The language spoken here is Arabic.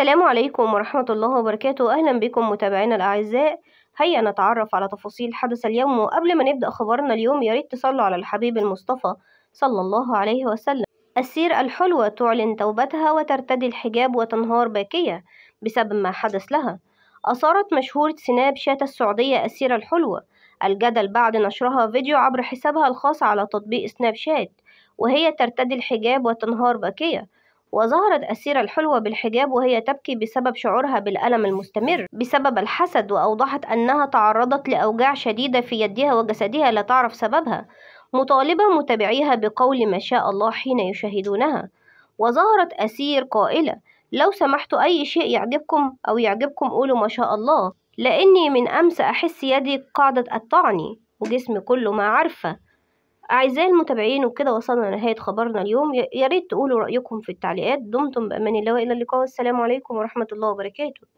السلام عليكم ورحمة الله وبركاته أهلا بكم متابعينا الأعزاء هيا نتعرف على تفاصيل حدث اليوم وقبل ما نبدأ خبرنا اليوم ياريت تصلوا على الحبيب المصطفى صلى الله عليه وسلم السير الحلوة تعلن توبتها وترتدي الحجاب وتنهار باكية بسبب ما حدث لها أثارت مشهورة سناب شات السعودية السيرة الحلوة الجدل بعد نشرها فيديو عبر حسابها الخاص على تطبيق سناب شات وهي ترتدي الحجاب وتنهار باكية وظهرت أسيرة الحلوة بالحجاب وهي تبكي بسبب شعورها بالألم المستمر بسبب الحسد وأوضحت أنها تعرضت لأوجاع شديدة في يدها وجسدها لا تعرف سببها مطالبة متابعيها بقول ما شاء الله حين يشاهدونها وظهرت أسير قائلة لو سمحتوا أي شيء يعجبكم أو يعجبكم قولوا ما شاء الله لأني من أمس أحس يدي قاعدة الطعني وجسمي كله ما عارفة أعزائي المتابعين وكده وصلنا لنهاية خبرنا اليوم ياريت تقولوا رأيكم في التعليقات دمتم بأمان الله وإلى اللقاء والسلام عليكم ورحمة الله وبركاته